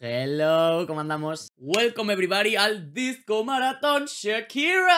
Hello, ¿cómo andamos? Welcome everybody al Disco Maratón Shakira.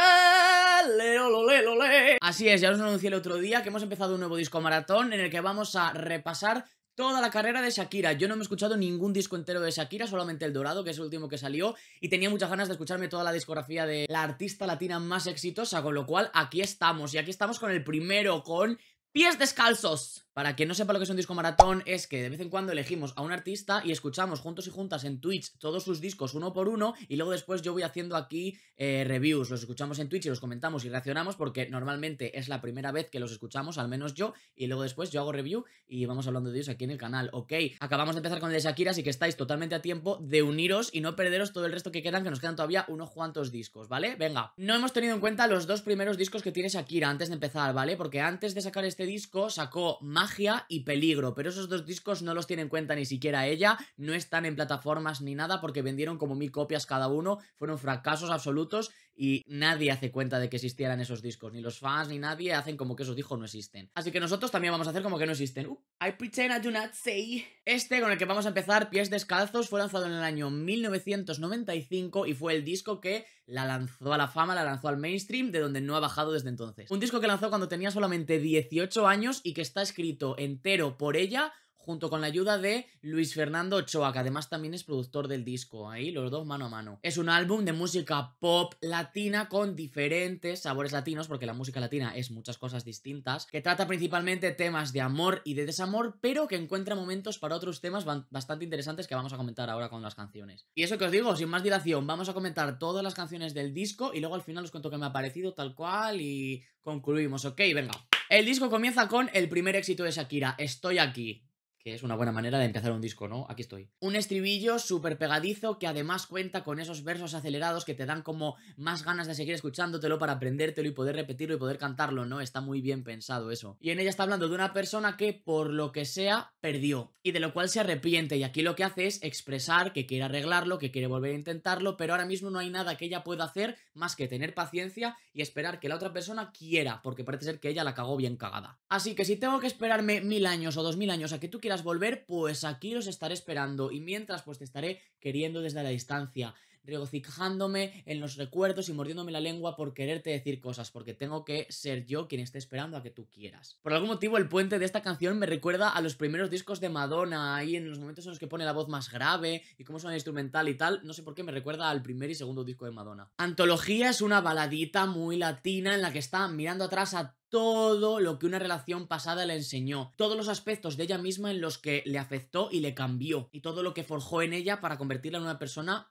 Así es, ya os anuncié el otro día que hemos empezado un nuevo Disco Maratón en el que vamos a repasar toda la carrera de Shakira. Yo no me he escuchado ningún disco entero de Shakira, solamente El Dorado, que es el último que salió, y tenía muchas ganas de escucharme toda la discografía de la artista latina más exitosa, con lo cual aquí estamos, y aquí estamos con el primero, con Pies Descalzos. Para quien no sepa lo que es un disco maratón, es que de vez en cuando elegimos a un artista y escuchamos juntos y juntas en Twitch todos sus discos uno por uno y luego después yo voy haciendo aquí eh, reviews. Los escuchamos en Twitch y los comentamos y reaccionamos porque normalmente es la primera vez que los escuchamos, al menos yo, y luego después yo hago review y vamos hablando de ellos aquí en el canal, ¿ok? Acabamos de empezar con el de Shakira, así que estáis totalmente a tiempo de uniros y no perderos todo el resto que quedan, que nos quedan todavía unos cuantos discos, ¿vale? Venga, no hemos tenido en cuenta los dos primeros discos que tiene Shakira antes de empezar, ¿vale? Porque antes de sacar este disco sacó más y Peligro, pero esos dos discos no los tiene en cuenta ni siquiera ella, no están en plataformas ni nada porque vendieron como mil copias cada uno, fueron fracasos absolutos y nadie hace cuenta de que existieran esos discos, ni los fans ni nadie hacen como que esos discos no existen. Así que nosotros también vamos a hacer como que no existen. Uh, I pretend I do not say. Este con el que vamos a empezar, Pies Descalzos, fue lanzado en el año 1995 y fue el disco que la lanzó a la fama, la lanzó al mainstream, de donde no ha bajado desde entonces. Un disco que lanzó cuando tenía solamente 18 años y que está escrito entero por ella junto con la ayuda de Luis Fernando Ochoa, que además también es productor del disco, ahí los dos mano a mano. Es un álbum de música pop latina con diferentes sabores latinos, porque la música latina es muchas cosas distintas, que trata principalmente temas de amor y de desamor, pero que encuentra momentos para otros temas bastante interesantes que vamos a comentar ahora con las canciones. Y eso que os digo, sin más dilación, vamos a comentar todas las canciones del disco y luego al final os cuento qué me ha parecido tal cual y concluimos, ¿ok? Venga. El disco comienza con el primer éxito de Shakira, Estoy aquí, que es una buena manera de empezar un disco, ¿no? Aquí estoy. Un estribillo súper pegadizo que además cuenta con esos versos acelerados que te dan como más ganas de seguir escuchándotelo para aprendértelo y poder repetirlo y poder cantarlo, ¿no? Está muy bien pensado eso. Y en ella está hablando de una persona que, por lo que sea, perdió y de lo cual se arrepiente. Y aquí lo que hace es expresar que quiere arreglarlo, que quiere volver a intentarlo, pero ahora mismo no hay nada que ella pueda hacer más que tener paciencia y esperar que la otra persona quiera, porque parece ser que ella la cagó bien cagada. Así que si tengo que esperarme mil años o dos mil años a que tú quieras volver, pues aquí los estaré esperando y mientras pues te estaré queriendo desde la distancia regocijándome en los recuerdos y mordiéndome la lengua por quererte decir cosas, porque tengo que ser yo quien esté esperando a que tú quieras. Por algún motivo, el puente de esta canción me recuerda a los primeros discos de Madonna, ahí en los momentos en los que pone la voz más grave y cómo suena instrumental y tal, no sé por qué me recuerda al primer y segundo disco de Madonna. Antología es una baladita muy latina en la que está mirando atrás a todo lo que una relación pasada le enseñó, todos los aspectos de ella misma en los que le afectó y le cambió, y todo lo que forjó en ella para convertirla en una persona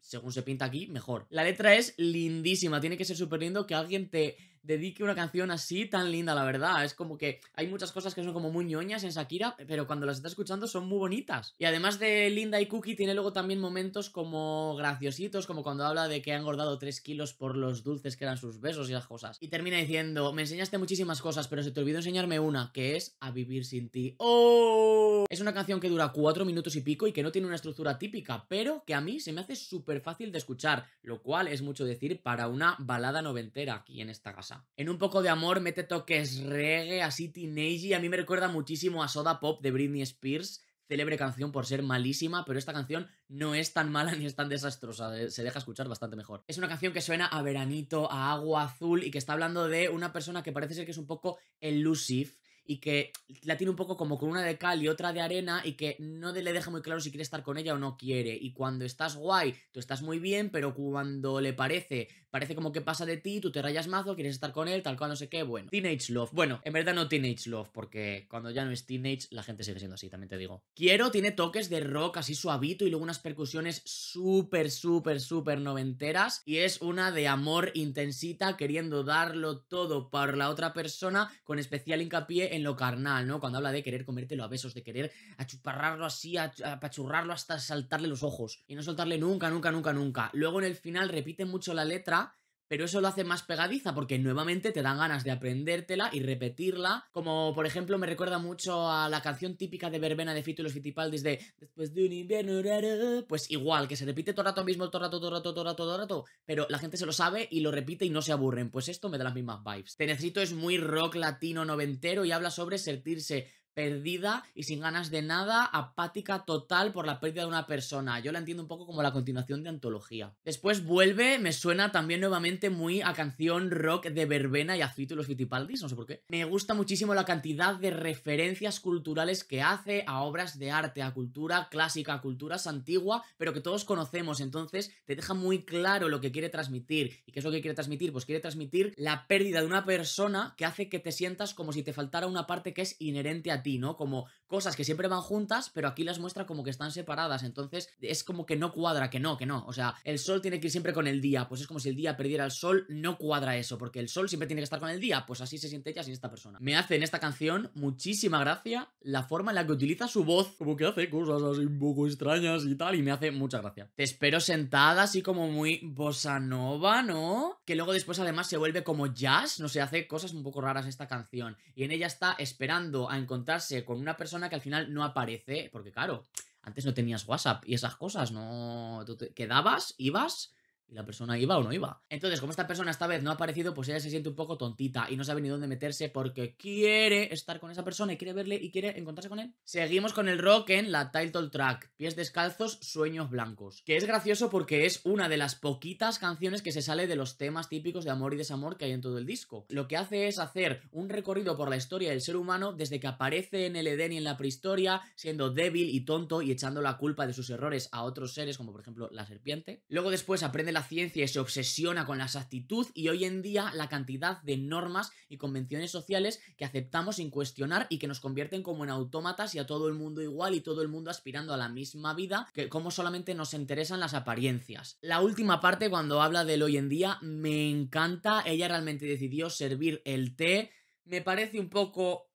según se pinta aquí, mejor. La letra es lindísima, tiene que ser súper lindo que alguien te dedique una canción así tan linda, la verdad. Es como que hay muchas cosas que son como muy ñoñas en Shakira, pero cuando las estás escuchando son muy bonitas. Y además de Linda y Cookie, tiene luego también momentos como graciositos, como cuando habla de que ha engordado 3 kilos por los dulces que eran sus besos y las cosas. Y termina diciendo, me enseñaste muchísimas cosas, pero se te olvidó enseñarme una, que es A Vivir Sin Ti. ¡Oh! Es una canción que dura 4 minutos y pico y que no tiene una estructura típica, pero que a mí se me hace súper fácil de escuchar, lo cual es mucho decir para una balada noventera aquí en esta casa. En un poco de amor mete toques reggae, así teenage, y a mí me recuerda muchísimo a Soda Pop de Britney Spears, célebre canción por ser malísima, pero esta canción no es tan mala ni es tan desastrosa, eh, se deja escuchar bastante mejor. Es una canción que suena a veranito, a agua azul y que está hablando de una persona que parece ser que es un poco elusive y que la tiene un poco como con una de cal y otra de arena y que no le deja muy claro si quiere estar con ella o no quiere. Y cuando estás guay, tú estás muy bien, pero cuando le parece parece como que pasa de ti, tú te rayas mazo, quieres estar con él, tal cual, no sé qué, bueno. Teenage Love. Bueno, en verdad no Teenage Love, porque cuando ya no es teenage, la gente sigue siendo así, también te digo. Quiero tiene toques de rock así suavito y luego unas percusiones súper, súper, súper noventeras. Y es una de amor intensita, queriendo darlo todo para la otra persona, con especial hincapié en lo carnal, ¿no? Cuando habla de querer comértelo a besos, de querer achuparrarlo así, apachurrarlo hasta saltarle los ojos. Y no soltarle nunca, nunca, nunca, nunca. Luego en el final repite mucho la letra pero eso lo hace más pegadiza porque nuevamente te dan ganas de aprendértela y repetirla. Como por ejemplo me recuerda mucho a la canción típica de Verbena de Fito y los Fitipaldis de Después de un invierno raro. Pues igual, que se repite todo el rato mismo, todo el rato, todo el rato, todo el rato, todo el rato. Pero la gente se lo sabe y lo repite y no se aburren. Pues esto me da las mismas vibes. Te necesito es muy rock latino noventero y habla sobre sentirse perdida y sin ganas de nada, apática total por la pérdida de una persona. Yo la entiendo un poco como la continuación de antología. Después vuelve, me suena también nuevamente muy a canción rock de Verbena y a y los Fitipaldis, no sé por qué. Me gusta muchísimo la cantidad de referencias culturales que hace a obras de arte, a cultura clásica, a culturas antiguas, pero que todos conocemos. Entonces te deja muy claro lo que quiere transmitir. ¿Y qué es lo que quiere transmitir? Pues quiere transmitir la pérdida de una persona que hace que te sientas como si te faltara una parte que es inherente a ti ¿no? Como cosas que siempre van juntas, pero aquí las muestra como que están separadas. Entonces es como que no cuadra, que no, que no. O sea, el sol tiene que ir siempre con el día. Pues es como si el día perdiera el sol, no cuadra eso, porque el sol siempre tiene que estar con el día. Pues así se siente ella sin esta persona. Me hace en esta canción muchísima gracia la forma en la que utiliza su voz, como que hace cosas así un poco extrañas y tal, y me hace mucha gracia. Te espero sentada, así como muy bossa nova, ¿no? Que luego después además se vuelve como jazz, no sé, hace cosas un poco raras esta canción. Y en ella está esperando a encontrar con una persona que al final no aparece, porque claro, antes no tenías WhatsApp y esas cosas, no. te quedabas, ibas y la persona iba o no iba. Entonces, como esta persona esta vez no ha aparecido, pues ella se siente un poco tontita y no sabe ni dónde meterse porque quiere estar con esa persona y quiere verle y quiere encontrarse con él. Seguimos con el rock en la title track, Pies descalzos, sueños blancos, que es gracioso porque es una de las poquitas canciones que se sale de los temas típicos de amor y desamor que hay en todo el disco. Lo que hace es hacer un recorrido por la historia del ser humano desde que aparece en el Edén y en la prehistoria, siendo débil y tonto y echando la culpa de sus errores a otros seres como por ejemplo la serpiente. Luego después aprende la ciencia y se obsesiona con la exactitud y hoy en día la cantidad de normas y convenciones sociales que aceptamos sin cuestionar y que nos convierten como en autómatas y a todo el mundo igual y todo el mundo aspirando a la misma vida, que como solamente nos interesan las apariencias. La última parte cuando habla del hoy en día me encanta, ella realmente decidió servir el té, me parece un poco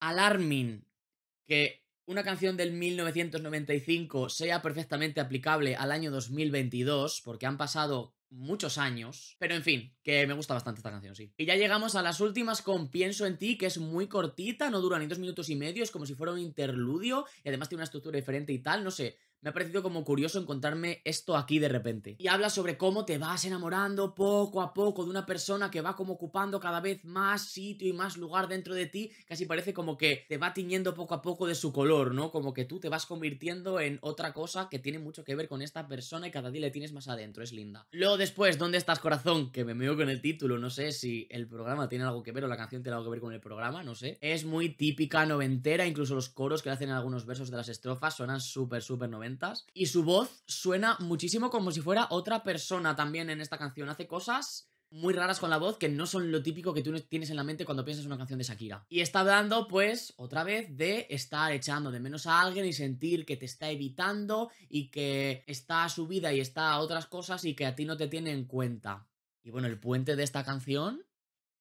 alarming que una canción del 1995 sea perfectamente aplicable al año 2022, porque han pasado muchos años. Pero en fin, que me gusta bastante esta canción, sí. Y ya llegamos a las últimas con Pienso en ti, que es muy cortita, no dura ni dos minutos y medio, es como si fuera un interludio, y además tiene una estructura diferente y tal, no sé. Me ha parecido como curioso encontrarme esto aquí de repente. Y habla sobre cómo te vas enamorando poco a poco de una persona que va como ocupando cada vez más sitio y más lugar dentro de ti. Casi parece como que te va tiñendo poco a poco de su color, ¿no? Como que tú te vas convirtiendo en otra cosa que tiene mucho que ver con esta persona y cada día le tienes más adentro. Es linda. Luego después, ¿dónde estás corazón? Que me meo con el título. No sé si el programa tiene algo que ver o la canción tiene algo que ver con el programa, no sé. Es muy típica noventera, incluso los coros que le hacen en algunos versos de las estrofas suenan súper, súper noventera y su voz suena muchísimo como si fuera otra persona también en esta canción. Hace cosas muy raras con la voz que no son lo típico que tú tienes en la mente cuando piensas en una canción de Shakira. Y está hablando, pues, otra vez de estar echando de menos a alguien y sentir que te está evitando y que está a su vida y está a otras cosas y que a ti no te tiene en cuenta. Y bueno, el puente de esta canción,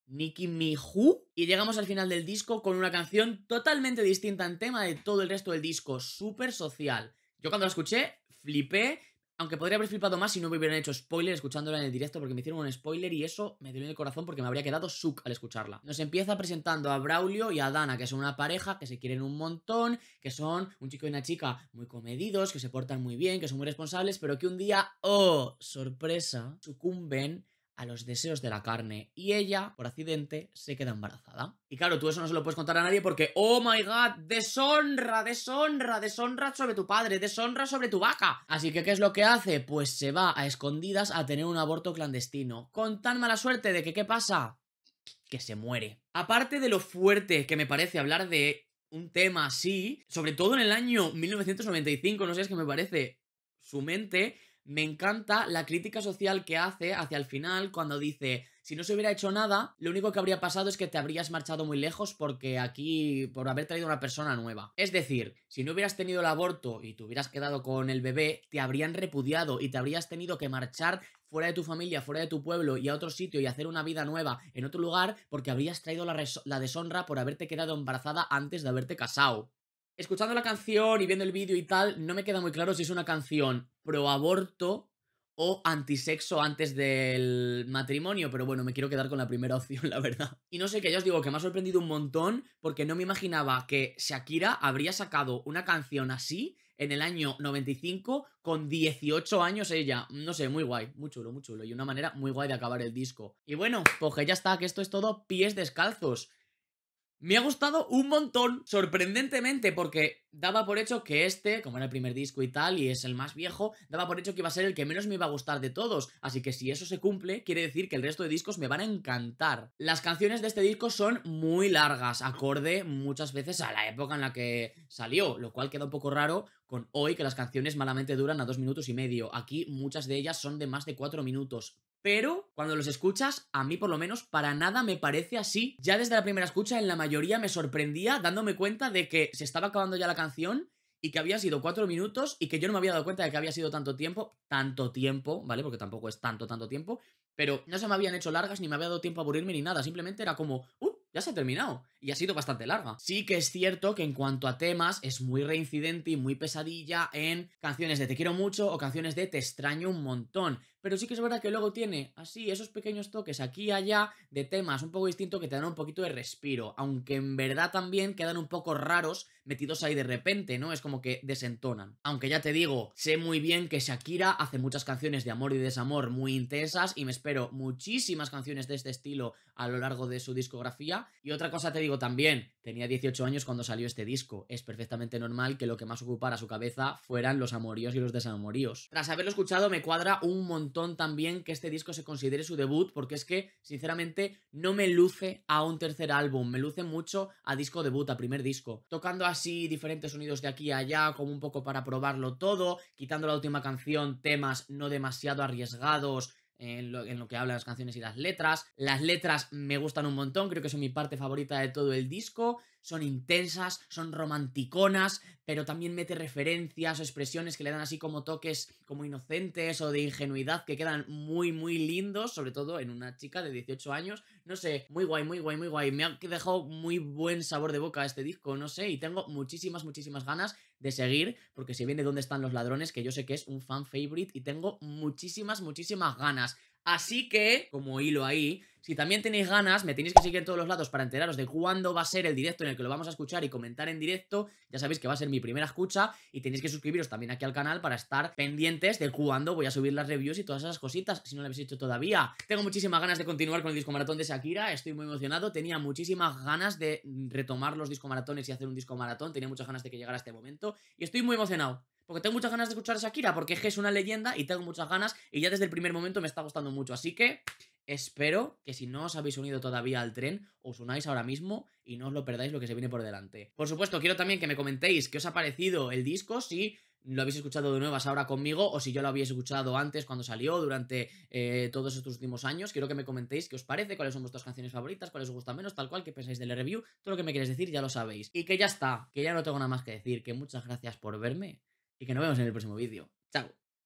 Nicki Mihu. Y llegamos al final del disco con una canción totalmente distinta en tema de todo el resto del disco, súper social yo cuando la escuché, flipé, aunque podría haber flipado más si no me hubieran hecho spoiler escuchándola en el directo porque me hicieron un spoiler y eso me dio en el corazón porque me habría quedado suk al escucharla. Nos empieza presentando a Braulio y a Dana, que son una pareja que se quieren un montón, que son un chico y una chica muy comedidos, que se portan muy bien, que son muy responsables, pero que un día, oh, sorpresa, sucumben a los deseos de la carne y ella, por accidente, se queda embarazada. Y claro, tú eso no se lo puedes contar a nadie porque, oh my god, deshonra, deshonra, deshonra sobre tu padre, deshonra sobre tu vaca. Así que, ¿qué es lo que hace? Pues se va a escondidas a tener un aborto clandestino. Con tan mala suerte de que, ¿qué pasa? Que se muere. Aparte de lo fuerte que me parece hablar de un tema así, sobre todo en el año 1995, no sé, es que me parece su mente me encanta la crítica social que hace hacia el final cuando dice, si no se hubiera hecho nada, lo único que habría pasado es que te habrías marchado muy lejos porque aquí, por haber traído una persona nueva. Es decir, si no hubieras tenido el aborto y te hubieras quedado con el bebé, te habrían repudiado y te habrías tenido que marchar fuera de tu familia, fuera de tu pueblo y a otro sitio y hacer una vida nueva en otro lugar porque habrías traído la, la deshonra por haberte quedado embarazada antes de haberte casado escuchando la canción y viendo el vídeo y tal, no me queda muy claro si es una canción pro aborto o antisexo antes del matrimonio, pero bueno, me quiero quedar con la primera opción, la verdad. Y no sé, qué, ya os digo que me ha sorprendido un montón porque no me imaginaba que Shakira habría sacado una canción así en el año 95 con 18 años ella. No sé, muy guay, muy chulo, muy chulo y una manera muy guay de acabar el disco. Y bueno, pues ya está, que esto es todo pies descalzos. Me ha gustado un montón, sorprendentemente, porque daba por hecho que este, como era el primer disco y tal, y es el más viejo, daba por hecho que iba a ser el que menos me iba a gustar de todos. Así que si eso se cumple, quiere decir que el resto de discos me van a encantar. Las canciones de este disco son muy largas, acorde muchas veces a la época en la que salió, lo cual queda un poco raro con hoy que las canciones malamente duran a dos minutos y medio. Aquí muchas de ellas son de más de cuatro minutos, pero cuando los escuchas, a mí por lo menos, para nada me parece así. Ya desde la primera escucha, en la mayoría me sorprendía dándome cuenta de que se estaba acabando ya la canción y que había sido cuatro minutos y que yo no me había dado cuenta de que había sido tanto tiempo, tanto tiempo, ¿vale? Porque tampoco es tanto, tanto tiempo, pero no se me habían hecho largas ni me había dado tiempo a aburrirme ni nada, simplemente era como, ¡uh! Ya se ha terminado y ha sido bastante larga. Sí que es cierto que en cuanto a temas es muy reincidente y muy pesadilla en canciones de Te quiero mucho o canciones de Te extraño un montón, pero sí que es verdad que luego tiene así esos pequeños toques aquí y allá de temas un poco distintos que te dan un poquito de respiro, aunque en verdad también quedan un poco raros metidos ahí de repente, ¿no? Es como que desentonan. Aunque ya te digo, sé muy bien que Shakira hace muchas canciones de amor y desamor muy intensas y me espero muchísimas canciones de este estilo a lo largo de su discografía. Y otra cosa te digo, también, tenía 18 años cuando salió este disco. Es perfectamente normal que lo que más ocupara su cabeza fueran los amoríos y los desamoríos. Tras haberlo escuchado, me cuadra un montón también que este disco se considere su debut, porque es que, sinceramente, no me luce a un tercer álbum, me luce mucho a disco debut, a primer disco. Tocando así diferentes sonidos de aquí a allá, como un poco para probarlo todo, quitando la última canción, temas no demasiado arriesgados en lo, que hablan las canciones y las letras. Las letras me gustan un montón, creo que son mi parte favorita de todo el disco son intensas, son romanticonas, pero también mete referencias o expresiones que le dan así como toques como inocentes o de ingenuidad que quedan muy, muy lindos, sobre todo en una chica de 18 años. No sé, muy guay, muy guay, muy guay. Me ha dejado muy buen sabor de boca este disco, no sé, y tengo muchísimas, muchísimas ganas de seguir, porque se viene Dónde están los ladrones, que yo sé que es un fan favorite y tengo muchísimas, muchísimas ganas. Así que, como hilo ahí, si también tenéis ganas, me tenéis que seguir en todos los lados para enteraros de cuándo va a ser el directo en el que lo vamos a escuchar y comentar en directo. Ya sabéis que va a ser mi primera escucha y tenéis que suscribiros también aquí al canal para estar pendientes de cuándo voy a subir las reviews y todas esas cositas, si no lo habéis hecho todavía. Tengo muchísimas ganas de continuar con el disco maratón de Shakira, estoy muy emocionado, tenía muchísimas ganas de retomar los disco maratones y hacer un disco maratón, tenía muchas ganas de que llegara este momento y estoy muy emocionado. Porque tengo muchas ganas de escuchar a Shakira, porque es una leyenda y tengo muchas ganas y ya desde el primer momento me está gustando mucho. Así que espero que si no os habéis unido todavía al tren, os unáis ahora mismo y no os lo perdáis lo que se viene por delante. Por supuesto, quiero también que me comentéis qué os ha parecido el disco, si lo habéis escuchado de nuevas ahora conmigo o si yo lo habéis escuchado antes cuando salió durante eh, todos estos últimos años. Quiero que me comentéis qué os parece, cuáles son vuestras canciones favoritas, cuáles os gustan menos, tal cual, qué pensáis del review, todo lo que me queréis decir ya lo sabéis. Y que ya está, que ya no tengo nada más que decir, que muchas gracias por verme y que nos vemos en el próximo vídeo. Chao.